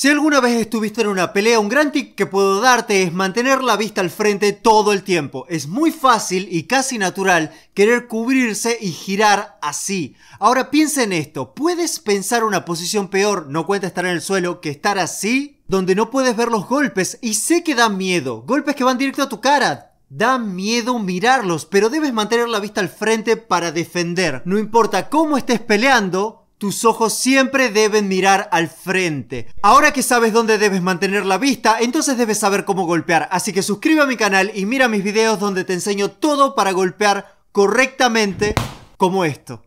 Si alguna vez estuviste en una pelea, un gran tip que puedo darte es mantener la vista al frente todo el tiempo. Es muy fácil y casi natural querer cubrirse y girar así. Ahora piensa en esto, ¿puedes pensar una posición peor, no cuenta estar en el suelo, que estar así? Donde no puedes ver los golpes y sé que da miedo, golpes que van directo a tu cara, Da miedo mirarlos, pero debes mantener la vista al frente para defender. No importa cómo estés peleando, tus ojos siempre deben mirar al frente. Ahora que sabes dónde debes mantener la vista, entonces debes saber cómo golpear. Así que suscríbete a mi canal y mira mis videos donde te enseño todo para golpear correctamente como esto.